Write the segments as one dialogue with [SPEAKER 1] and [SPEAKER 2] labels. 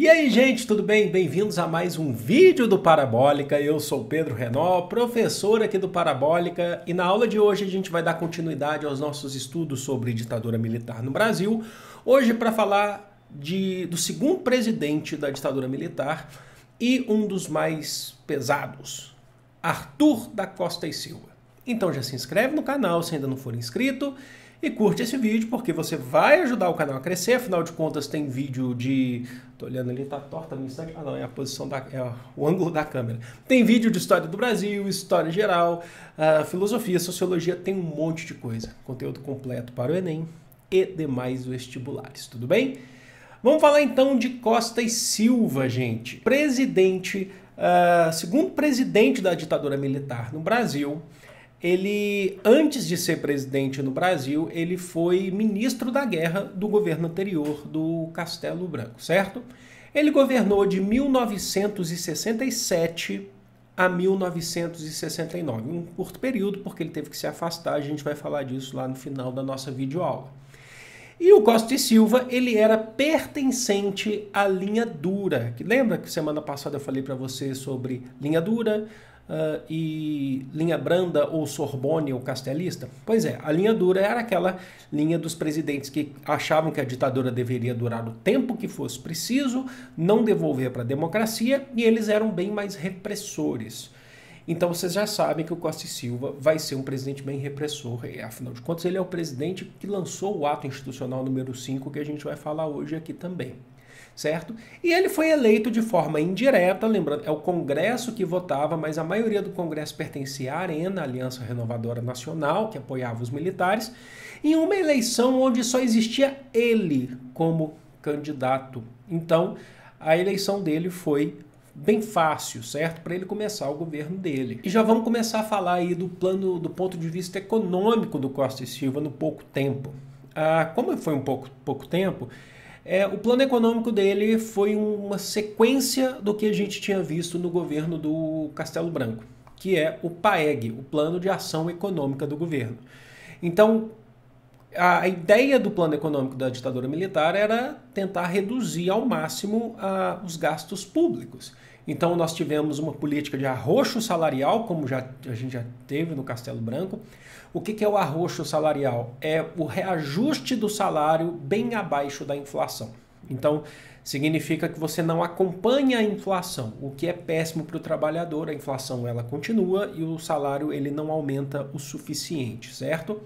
[SPEAKER 1] E aí, gente, tudo bem? Bem-vindos a mais um vídeo do Parabólica. Eu sou Pedro Renó, professor aqui do Parabólica, e na aula de hoje a gente vai dar continuidade aos nossos estudos sobre ditadura militar no Brasil. Hoje para falar de, do segundo presidente da ditadura militar e um dos mais pesados, Arthur da Costa e Silva. Então já se inscreve no canal se ainda não for inscrito e curte esse vídeo porque você vai ajudar o canal a crescer. Afinal de contas, tem vídeo de. Tô olhando ali, tá torta no instante. Ah, não, é a posição da. É o ângulo da câmera. Tem vídeo de história do Brasil, história geral, uh, filosofia, sociologia, tem um monte de coisa. Conteúdo completo para o Enem e demais vestibulares, tudo bem? Vamos falar então de Costa e Silva, gente. Presidente, uh, segundo presidente da ditadura militar no Brasil ele, antes de ser presidente no Brasil, ele foi ministro da guerra do governo anterior do Castelo Branco, certo? Ele governou de 1967 a 1969, um curto período, porque ele teve que se afastar, a gente vai falar disso lá no final da nossa videoaula. E o Costa e Silva, ele era pertencente à linha dura. Que lembra que semana passada eu falei para você sobre linha dura, uh, e linha branda ou Sorbonne ou castelista? Pois é, a linha dura era aquela linha dos presidentes que achavam que a ditadura deveria durar o tempo que fosse preciso, não devolver para a democracia e eles eram bem mais repressores. Então vocês já sabem que o Costa e Silva vai ser um presidente bem repressor, e, afinal de contas ele é o presidente que lançou o ato institucional número 5 que a gente vai falar hoje aqui também certo? E ele foi eleito de forma indireta, lembrando, é o Congresso que votava, mas a maioria do Congresso pertencia à Arena, Aliança Renovadora Nacional, que apoiava os militares, em uma eleição onde só existia ele como candidato. Então, a eleição dele foi bem fácil, certo? Para ele começar o governo dele. E já vamos começar a falar aí do plano, do ponto de vista econômico do Costa e Silva no pouco tempo. Ah, como foi um pouco, pouco tempo, é, o plano econômico dele foi uma sequência do que a gente tinha visto no governo do Castelo Branco, que é o PAEG, o Plano de Ação Econômica do Governo. Então, a ideia do plano econômico da ditadura militar era tentar reduzir ao máximo os gastos públicos. Então nós tivemos uma política de arroxo salarial, como já, a gente já teve no Castelo Branco. O que, que é o arroxo salarial? É o reajuste do salário bem abaixo da inflação. Então, significa que você não acompanha a inflação, o que é péssimo para o trabalhador. A inflação ela continua e o salário ele não aumenta o suficiente, certo?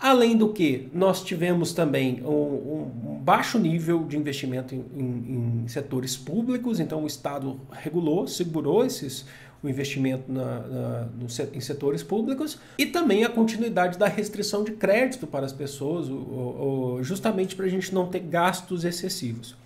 [SPEAKER 1] Além do que, nós tivemos também um, um baixo nível de investimento em, em, em, setores públicos, então o Estado regulou, segurou esses, o investimento na, na, no, em setores públicos e também a continuidade da restrição de crédito para as pessoas, o, o, justamente para a gente não ter gastos excessivos.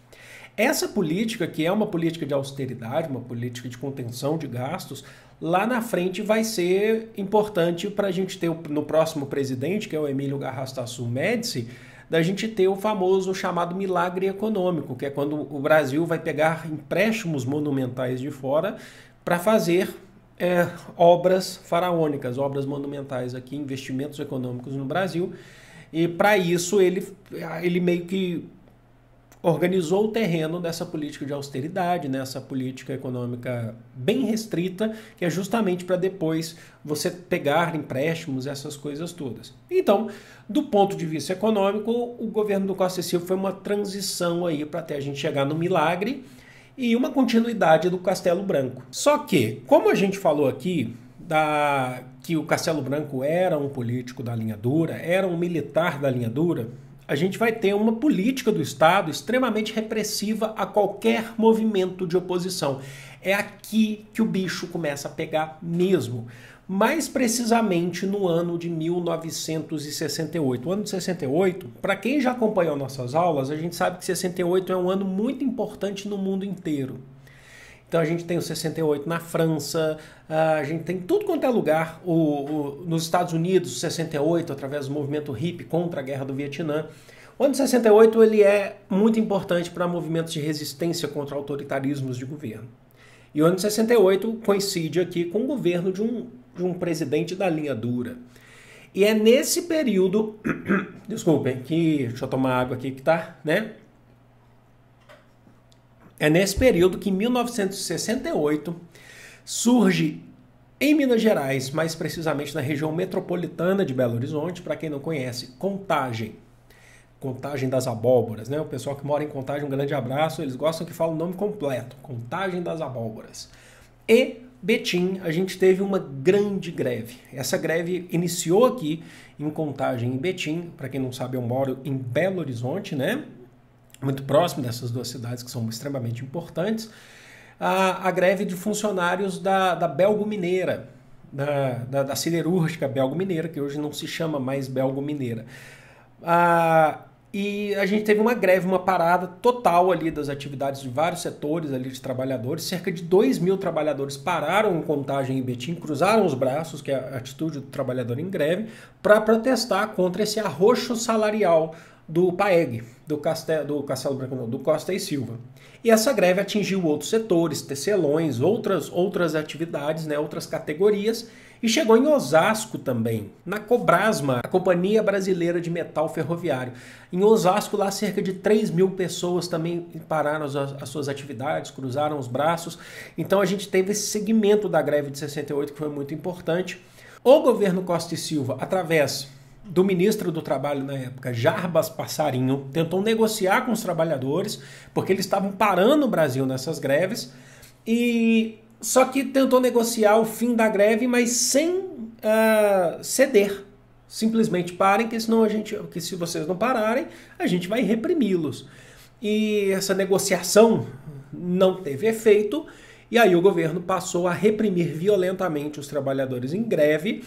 [SPEAKER 1] Essa política, que é uma política de austeridade, uma política de contenção de gastos, lá na frente vai ser importante para a gente ter no próximo presidente, que é o Emílio Garrastazu Médici, da gente ter o famoso chamado milagre econômico, que é quando o Brasil vai pegar empréstimos monumentais de fora para fazer é, obras faraônicas, obras monumentais aqui, investimentos econômicos no Brasil. E para isso ele, ele meio que organizou o terreno dessa política de austeridade, nessa né? política econômica bem restrita, que é justamente para depois você pegar empréstimos, essas coisas todas. Então, do ponto de vista econômico, o governo do Costa Silva foi uma transição aí para até a gente chegar no milagre e uma continuidade do Castelo Branco. Só que, como a gente falou aqui, da, que o Castelo Branco era um político da linha dura, era um militar da linha dura, a gente vai ter uma política do Estado extremamente repressiva a qualquer movimento de oposição. É aqui que o bicho começa a pegar mesmo. Mais precisamente no ano de 1968. O ano de 68, para quem já acompanhou nossas aulas, a gente sabe que 68 é um ano muito importante no mundo inteiro. Então a gente tem o 68 na França, a gente tem tudo quanto é lugar. O, o nos Estados Unidos, o 68, através do movimento hippie contra a guerra do Vietnã. O ano de 68 ele é muito importante para movimentos de resistência contra autoritarismos de governo. E o ano de 68 coincide aqui com o governo de um, de um presidente da linha dura. E é nesse período, desculpem, que deixa eu tomar água aqui que tá, né? É nesse período que, em 1968, surge em Minas Gerais, mais precisamente na região metropolitana de Belo Horizonte, para quem não conhece, Contagem. Contagem das Abóboras, né? O pessoal que mora em Contagem, um grande abraço. Eles gostam que fale o nome completo, Contagem das Abóboras. E Betim, a gente teve uma grande greve. Essa greve iniciou aqui em Contagem, em Betim. Para quem não sabe, eu moro em Belo Horizonte, né? muito próximo dessas duas cidades que são extremamente importantes, a, a greve de funcionários da, da Belgo Mineira, da, da, da, siderúrgica Belgo Mineira, que hoje não se chama mais Belgo Mineira. Ah, e a gente teve uma greve, uma parada total ali das atividades de vários setores ali de trabalhadores. Cerca de 2 mil trabalhadores pararam em contagem em Betim, cruzaram os braços, que é a atitude do trabalhador em greve, para protestar contra esse arroxo salarial do PAEG, do Castelo, do Castelo Branco, não, do Costa e Silva. E essa greve atingiu outros setores, tecelões, outras, outras atividades, né, outras categorias, e chegou em Osasco também, na Cobrasma, a Companhia Brasileira de Metal Ferroviário. Em Osasco, lá cerca de 3 mil pessoas também pararam as, as suas atividades, cruzaram os braços. Então a gente teve esse segmento da greve de 68 que foi muito importante. O governo Costa e Silva, através do ministro do Trabalho na época, Jarbas Passarinho, tentou negociar com os trabalhadores, porque eles estavam parando o Brasil nessas greves, e só que tentou negociar o fim da greve, mas sem uh, ceder. Simplesmente parem, que senão a gente, que se vocês não pararem, a gente vai reprimi-los. E essa negociação não teve efeito, e aí o governo passou a reprimir violentamente os trabalhadores em greve,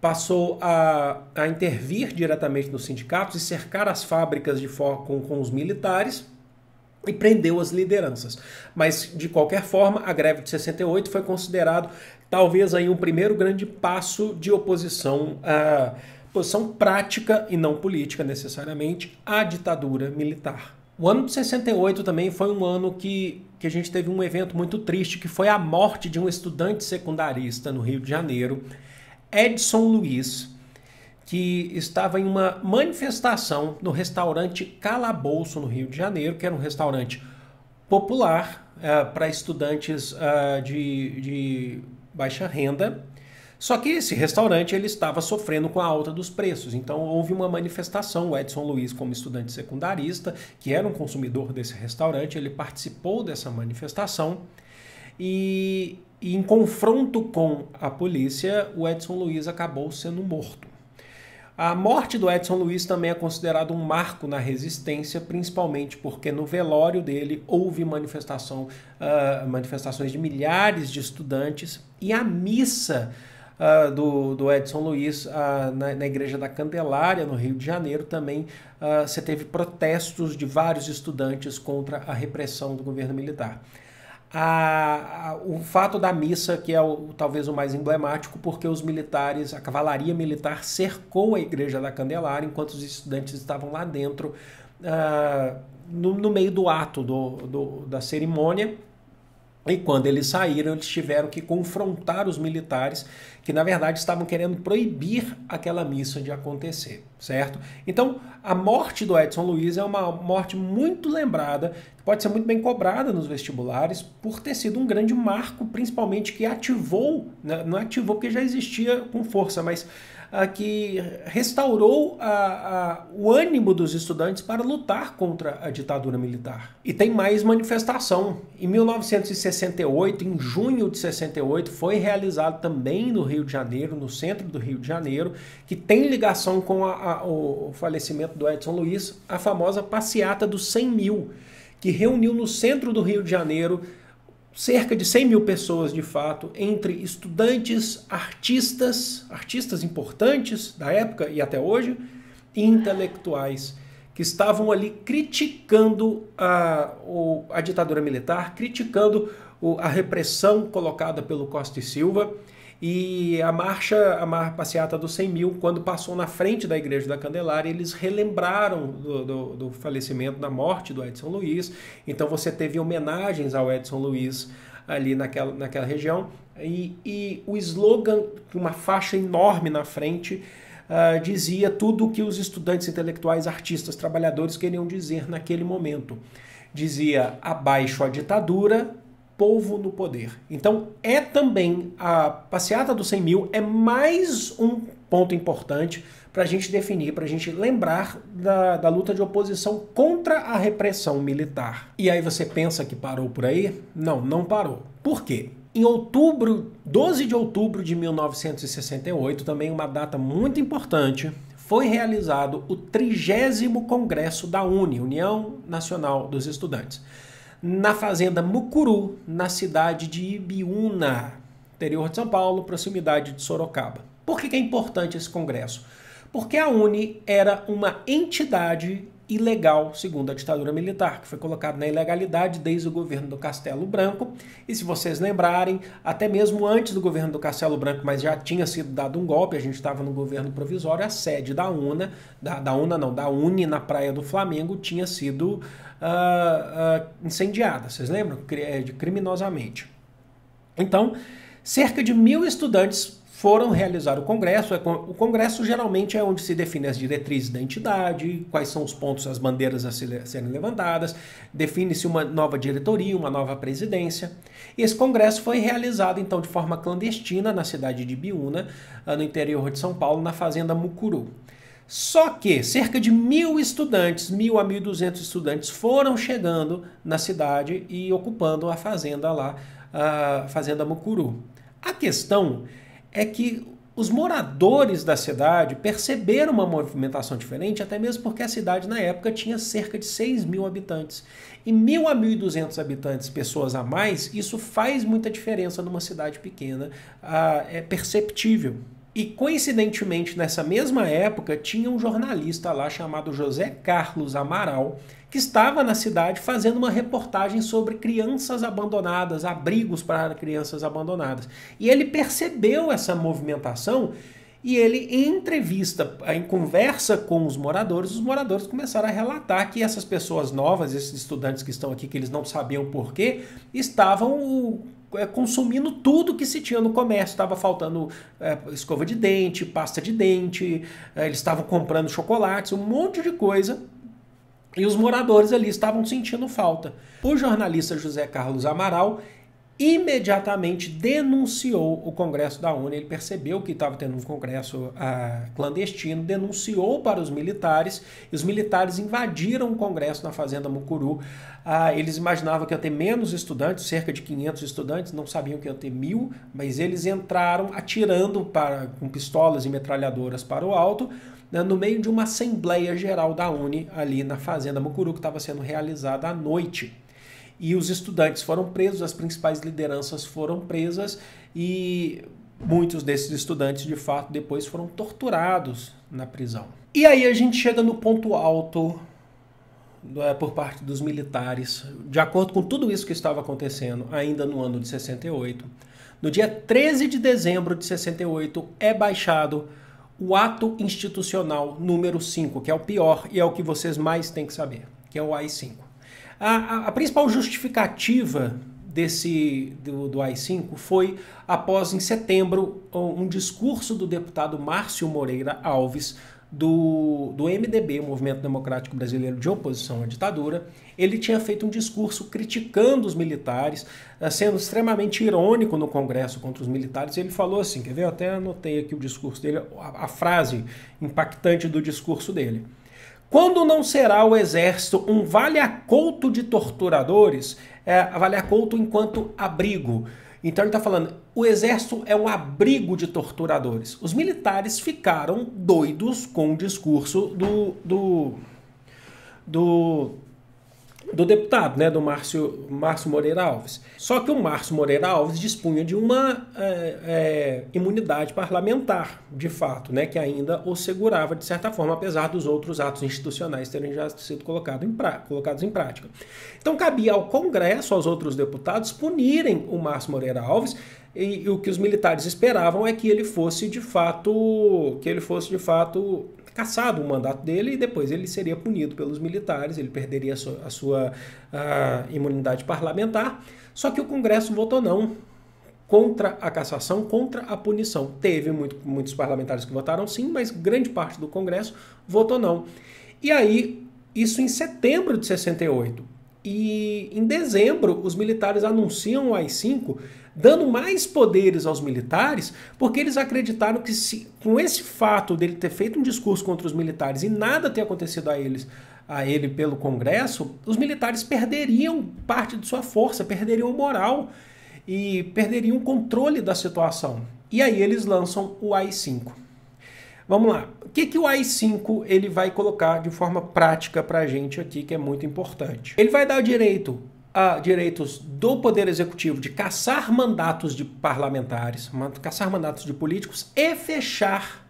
[SPEAKER 1] passou a, a intervir diretamente nos sindicatos e cercar as fábricas de foco com os militares e prendeu as lideranças. Mas, de qualquer forma, a greve de 68 foi considerado talvez aí um primeiro grande passo de oposição, a posição prática e não política necessariamente, à ditadura militar. O ano de 68 também foi um ano que, que a gente teve um evento muito triste, que foi a morte de um estudante secundarista no Rio de Janeiro, Edson Luiz, que estava em uma manifestação no restaurante Calabouço, no Rio de Janeiro, que era um restaurante popular uh, para estudantes uh, de, de baixa renda. Só que esse restaurante ele estava sofrendo com a alta dos preços, então houve uma manifestação. O Edson Luiz, como estudante secundarista, que era um consumidor desse restaurante, ele participou dessa manifestação e e em confronto com a polícia, o Edson Luiz acabou sendo morto. A morte do Edson Luiz também é considerada um marco na resistência, principalmente porque no velório dele houve manifestação, uh, manifestações de milhares de estudantes e a missa uh, do, do, Edson Luiz uh, na, na, Igreja da Candelária, no Rio de Janeiro, também uh, se teve protestos de vários estudantes contra a repressão do governo militar a, a, o fato da missa, que é o, talvez o mais emblemático, porque os militares, a cavalaria militar cercou a igreja da Candelária enquanto os estudantes estavam lá dentro, uh, no, no, meio do ato do, do, da cerimônia. E quando eles saíram, eles tiveram que confrontar os militares que, na verdade, estavam querendo proibir aquela missa de acontecer, certo? Então, a morte do Edson Luiz é uma morte muito lembrada, que pode ser muito bem cobrada nos vestibulares, por ter sido um grande marco, principalmente que ativou, né? não ativou porque já existia com força, mas ah, que restaurou a, a, o ânimo dos estudantes para lutar contra a ditadura militar. E tem mais manifestação. Em 1968, em junho de 68, foi realizado também no Rio de Janeiro, no centro do Rio de Janeiro, que tem ligação com a, o falecimento do Edson Luiz, a famosa passeata dos 100 mil, que reuniu no centro do Rio de Janeiro cerca de 100 mil pessoas de fato, entre estudantes, artistas, artistas importantes da época e até hoje, e intelectuais que estavam ali criticando a, a ditadura militar, criticando a repressão colocada pelo Costa e Silva e a marcha, a mar, passeata dos 100 mil, quando passou na frente da Igreja da Candelária, eles relembraram do, do, do falecimento, da morte do Edson Luiz. Então você teve homenagens ao Edson Luiz ali naquela, naquela região. E, e o slogan, uma faixa enorme na frente, uh, dizia tudo o que os estudantes intelectuais, artistas, trabalhadores queriam dizer naquele momento. Dizia abaixo a ditadura, povo no poder. Então é também a passeata dos 100 mil é mais um ponto importante para a gente definir, para a gente lembrar da, da luta de oposição contra a repressão militar. E aí você pensa que parou por aí? Não, não parou. Por quê? Em outubro, 12 de outubro de 1968, também uma data muito importante, foi realizado o 30 Congresso da UNE, União Nacional dos Estudantes na fazenda Mucuru, na cidade de Ibiúna, interior de São Paulo, proximidade de Sorocaba. Por que é importante esse congresso? Porque a UNE era uma entidade ilegal, segundo a ditadura militar, que foi colocado na ilegalidade desde o governo do Castelo Branco. E se vocês lembrarem, até mesmo antes do governo do Castelo Branco, mas já tinha sido dado um golpe, a gente estava no governo provisório, a sede da UNA, da, da UNA não, da UNI na Praia do Flamengo tinha sido uh, uh, incendiada, vocês lembram? É, criminosamente. Então, cerca de mil estudantes foram realizar o congresso. É o congresso geralmente é onde se define as diretrizes da entidade, quais são os pontos, as bandeiras a serem levantadas, define-se uma nova diretoria, uma nova presidência. E esse congresso foi realizado então de forma clandestina na cidade de Biúna, ah, no interior de São Paulo, na fazenda Mucuru. Só que cerca de mil estudantes, mil a mil duzentos estudantes, foram chegando na cidade e ocupando a fazenda lá, a ah, fazenda Mucuru. A questão é que os moradores da cidade perceberam uma movimentação diferente, até mesmo porque a cidade na época tinha cerca de 6 mil habitantes. E mil a 1.200 habitantes, pessoas a mais, isso faz muita diferença numa cidade pequena, ah, é perceptível. E coincidentemente, nessa mesma época, tinha um jornalista lá chamado José Carlos Amaral, que estava na cidade fazendo uma reportagem sobre crianças abandonadas, abrigos para crianças abandonadas. E ele percebeu essa movimentação e ele, em entrevista, em conversa com os moradores, os moradores começaram a relatar que essas pessoas novas, esses estudantes que estão aqui, que eles não sabiam porquê, estavam é, consumindo tudo que se tinha no comércio. Estava faltando é, escova de dente, pasta de dente, é, eles estavam comprando chocolates, um monte de coisa. E os moradores ali estavam sentindo falta. O jornalista José Carlos Amaral imediatamente denunciou o Congresso da ONU. Ele percebeu que estava tendo um congresso ah, clandestino, denunciou para os militares, e os militares invadiram o Congresso na Fazenda Mucuru. Ah, eles imaginavam que ia ter menos estudantes, cerca de 500 estudantes, não sabiam que ia ter mil, mas eles entraram atirando para, com pistolas e metralhadoras para o alto, né, no meio de uma Assembleia Geral da ONU ali na Fazenda Mucuru, que estava sendo realizada à noite e os estudantes foram presos, as principais lideranças foram presas e muitos desses estudantes, de fato, depois foram torturados na prisão. E aí a gente chega no ponto alto é, por parte dos militares, de acordo com tudo isso que estava acontecendo ainda no ano de 68. No dia 13 de dezembro de 68 é baixado o ato institucional número 5, que é o pior e é o que vocês mais têm que saber, que é o AI-5. A, a, a principal justificativa desse do, do AI-5 foi após, em setembro, um discurso do deputado Márcio Moreira Alves, do, do MDB, Movimento Democrático Brasileiro de Oposição à Ditadura, ele tinha feito um discurso criticando os militares, eh, sendo extremamente irônico no Congresso contra os militares. Ele falou assim: quer ver? Eu até anotei aqui o discurso dele, a, a frase impactante do discurso dele. Quando não será o exército um vale a de torturadores, é, vale a enquanto abrigo. Então ele está falando, o exército é um abrigo de torturadores. Os militares ficaram doidos com o discurso do, do, do do deputado, né, do Márcio, Márcio Moreira Alves. Só que o Márcio Moreira Alves dispunha de uma é, é, imunidade parlamentar, de fato, né, que ainda o segurava de certa forma, apesar dos outros atos institucionais terem já sido colocado em colocados em prática. Então cabia ao Congresso, aos outros deputados, punirem o Márcio Moreira Alves e, e o que os militares esperavam é que ele fosse de fato que ele fosse de fato cassado o mandato dele e depois ele seria punido pelos militares, ele perderia a sua, a sua a imunidade parlamentar. Só que o Congresso votou não contra a cassação, contra a punição. Teve muito, muitos parlamentares que votaram sim, mas grande parte do Congresso votou não. E aí, isso em setembro de 68. E em dezembro, os militares anunciam o AI-5, dando mais poderes aos militares, porque eles acreditaram que se, com esse fato dele ter feito um discurso contra os militares e nada ter acontecido a eles, a ele pelo Congresso, os militares perderiam parte de sua força, perderiam moral e perderiam o controle da situação. E aí eles lançam o AI-5. Vamos lá. O que, que o AI5 ele vai colocar de forma prática para a gente aqui, que é muito importante? Ele vai dar o direito a direitos do Poder Executivo de caçar mandatos de parlamentares, caçar mandatos de políticos e fechar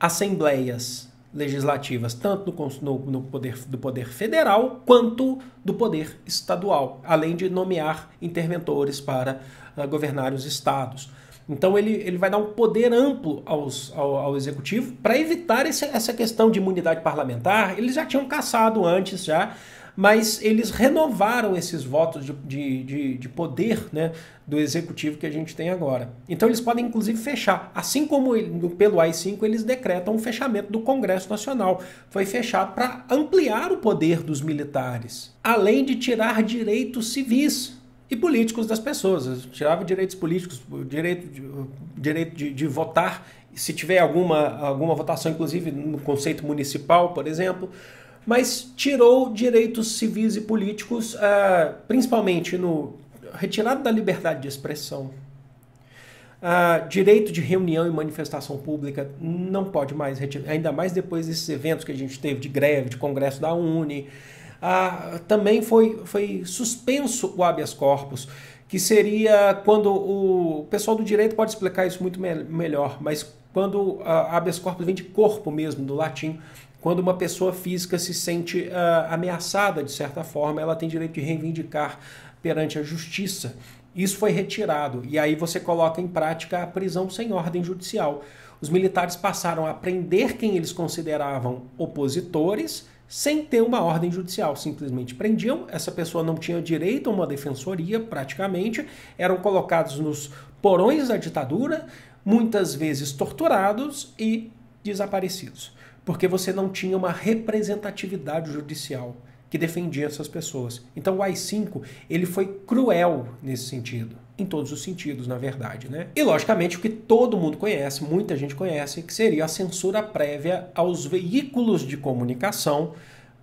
[SPEAKER 1] assembleias legislativas, tanto no, no, poder, do Poder Federal quanto do Poder Estadual, além de nomear interventores para uh, governar os estados. Então ele, ele vai dar um poder amplo aos, ao, ao executivo para evitar esse, essa questão de imunidade parlamentar. Eles já tinham caçado antes já, mas eles renovaram esses votos de, de, de, de poder né, do executivo que a gente tem agora. Então eles podem inclusive fechar, assim como pelo AI-5 eles decretam o fechamento do Congresso Nacional. Foi fechado para ampliar o poder dos militares, além de tirar direitos civis e políticos das pessoas. Eu tirava direitos políticos, direito, de, direito de, de, votar, se tiver alguma, alguma votação, inclusive no conceito municipal, por exemplo, mas tirou direitos civis e políticos, ah, principalmente no retirado da liberdade de expressão. Ah, direito de reunião e manifestação pública não pode mais retirar, ainda mais depois desses eventos que a gente teve de greve, de congresso da Uni, ah, também foi, foi suspenso o habeas corpus, que seria quando o, o pessoal do direito pode explicar isso muito me melhor, mas quando ah, habeas corpus vem de corpo mesmo, do latim, quando uma pessoa física se sente ah, ameaçada de certa forma, ela tem direito de reivindicar perante a justiça. Isso foi retirado e aí você coloca em prática a prisão sem ordem judicial. Os militares passaram a prender quem eles consideravam opositores sem ter uma ordem judicial. Simplesmente prendiam, essa pessoa não tinha direito a uma defensoria, praticamente, eram colocados nos porões da ditadura, muitas vezes torturados e desaparecidos, porque você não tinha uma representatividade judicial que defendia essas pessoas. Então o AI-5 ele foi cruel nesse sentido em todos os sentidos, na verdade, né? E logicamente o que todo mundo conhece, muita gente conhece, que seria a censura prévia aos veículos de comunicação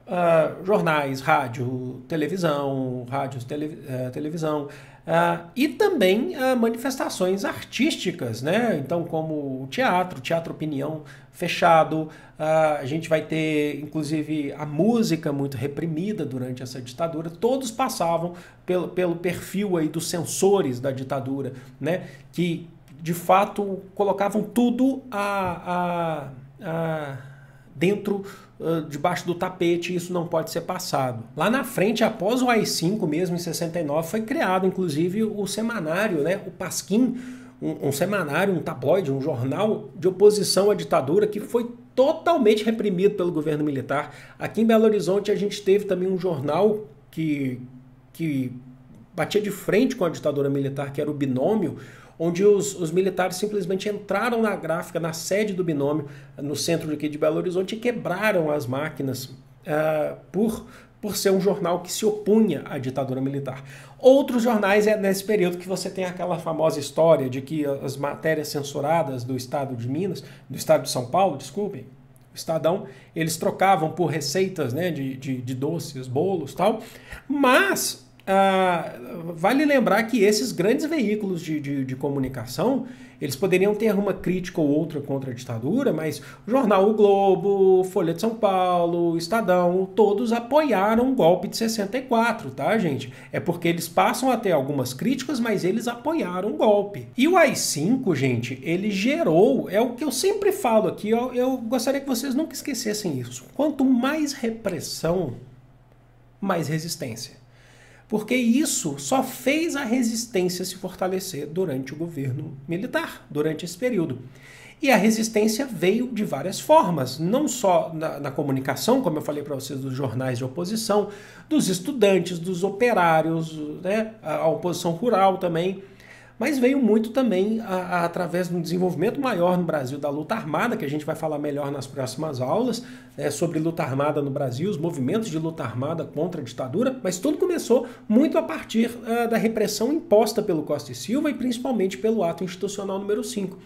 [SPEAKER 1] uh, jornais, rádio, televisão, rádios, tele, uh, televisão, uh, e também ah, manifestações artísticas, né? Então, como o teatro, teatro opinião fechado, a gente vai ter, inclusive, a música muito reprimida durante essa ditadura. Todos passavam pelo, pelo perfil aí dos censores da ditadura, né? Que de fato colocavam tudo a, a, a dentro, uh, debaixo do tapete, isso não pode ser passado. Lá na frente, após o AI-5 mesmo, em 69, foi criado inclusive o semanário, né, o Pasquim, um, um semanário, um tabloide, um jornal de oposição à ditadura que foi totalmente reprimido pelo governo militar. Aqui em Belo Horizonte a gente teve também um jornal que, que batia de frente com a ditadura militar, que era o Binômio, onde os, os, militares simplesmente entraram na gráfica, na sede do binômio, no centro aqui de Belo Horizonte, e quebraram as máquinas uh, por por ser um jornal que se opunha à ditadura militar. Outros jornais é nesse período que você tem aquela famosa história de que as matérias censuradas do estado de Minas, do estado de São Paulo, desculpem, o Estadão, eles trocavam por receitas né, de, de, de doces, bolos tal, mas ah, vale lembrar que esses grandes veículos de, de, de, comunicação, eles poderiam ter uma crítica ou outra contra a ditadura, mas o jornal O Globo, Folha de São Paulo, Estadão, todos apoiaram o golpe de 64, tá, gente? É porque eles passam a ter algumas críticas, mas eles apoiaram o golpe. E o AI-5, gente, ele gerou, é o que eu sempre falo aqui, eu, eu gostaria que vocês nunca esquecessem isso. Quanto mais repressão, mais resistência porque isso só fez a resistência se fortalecer durante o governo militar, durante esse período. E a resistência veio de várias formas, não só na, na comunicação, como eu falei para vocês, dos jornais de oposição, dos estudantes, dos operários, né, a oposição rural também mas veio muito também a, a, através de um desenvolvimento maior no Brasil da luta armada, que a gente vai falar melhor nas próximas aulas, é, sobre luta armada no Brasil, os movimentos de luta armada contra a ditadura, mas tudo começou muito a partir uh, da repressão imposta pelo Costa e Silva e principalmente pelo ato institucional número 5.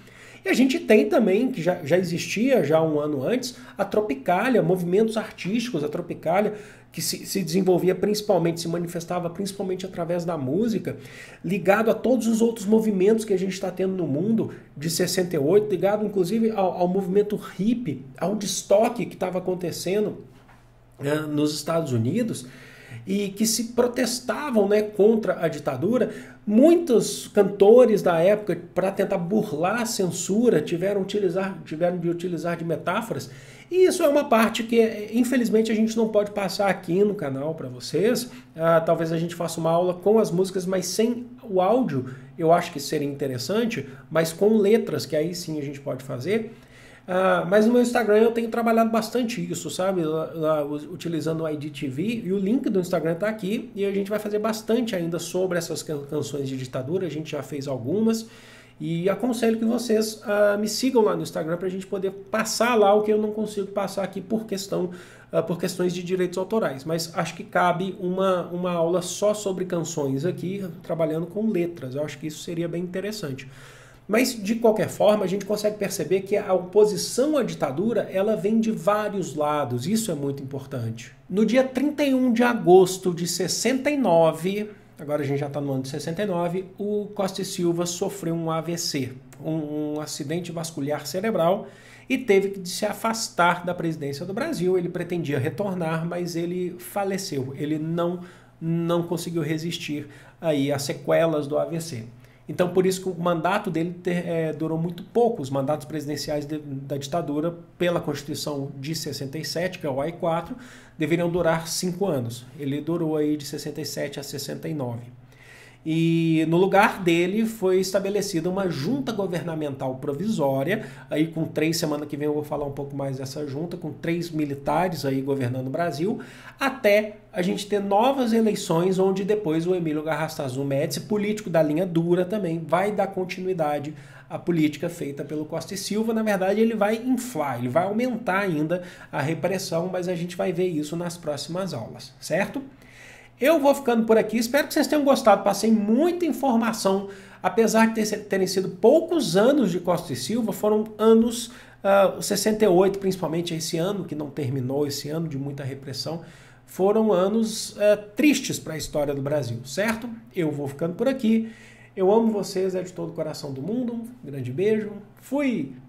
[SPEAKER 1] E a gente tem também, que já, já existia já um ano antes, a Tropicália, movimentos artísticos, a Tropicália, que se, se desenvolvia principalmente, se manifestava principalmente através da música, ligado a todos os outros movimentos que a gente está tendo no mundo de 68, ligado inclusive ao, ao movimento hip ao destoque que estava acontecendo né, nos Estados Unidos e que se protestavam né, contra a ditadura. Muitos cantores da época, para tentar burlar a censura, tiveram, utilizar, tiveram de utilizar de metáforas. E isso é uma parte que, infelizmente, a gente não pode passar aqui no canal para vocês. Ah, talvez a gente faça uma aula com as músicas, mas sem o áudio, eu acho que seria interessante, mas com letras, que aí sim a gente pode fazer. Ah, mas no meu Instagram eu tenho trabalhado bastante isso, sabe? Lá, lá, utilizando o IDTV e o link do Instagram está aqui e a gente vai fazer bastante ainda sobre essas canções de ditadura. A gente já fez algumas e aconselho que vocês ah, me sigam lá no Instagram para a gente poder passar lá o que eu não consigo passar aqui por questão ah, por questões de direitos autorais. Mas acho que cabe uma, uma aula só sobre canções aqui, trabalhando com letras. Eu acho que isso seria bem interessante. Mas, de qualquer forma, a gente consegue perceber que a oposição à ditadura ela vem de vários lados, isso é muito importante. No dia 31 de agosto de 69, agora a gente já está no ano de 69, o Costa e Silva sofreu um AVC, um, um acidente vascular cerebral, e teve que se afastar da presidência do Brasil. Ele pretendia retornar, mas ele faleceu, ele não, não conseguiu resistir aí às sequelas do AVC. Então, por isso que o mandato dele ter, é, durou muito pouco, os mandatos presidenciais de, da ditadura, pela Constituição de 67, que é o AI-4, deveriam durar cinco anos. Ele durou aí de 67 a 69 e no lugar dele foi estabelecida uma junta governamental provisória, aí com três, semana que vem eu vou falar um pouco mais dessa junta, com três militares aí governando o Brasil, até a gente ter novas eleições, onde depois o Emílio Garrastazu Médici, político da linha dura também, vai dar continuidade à política feita pelo Costa e Silva. Na verdade, ele vai inflar, ele vai aumentar ainda a repressão, mas a gente vai ver isso nas próximas aulas, certo? Eu vou ficando por aqui, espero que vocês tenham gostado. Passei muita informação, apesar de terem sido poucos anos de Costa e Silva, foram anos uh, ah, 68, principalmente esse ano, que não terminou, esse ano de muita repressão. Foram anos uh, tristes para a história do Brasil, certo? Eu vou ficando por aqui. Eu amo vocês, é de todo o coração do mundo. Um grande beijo. Fui!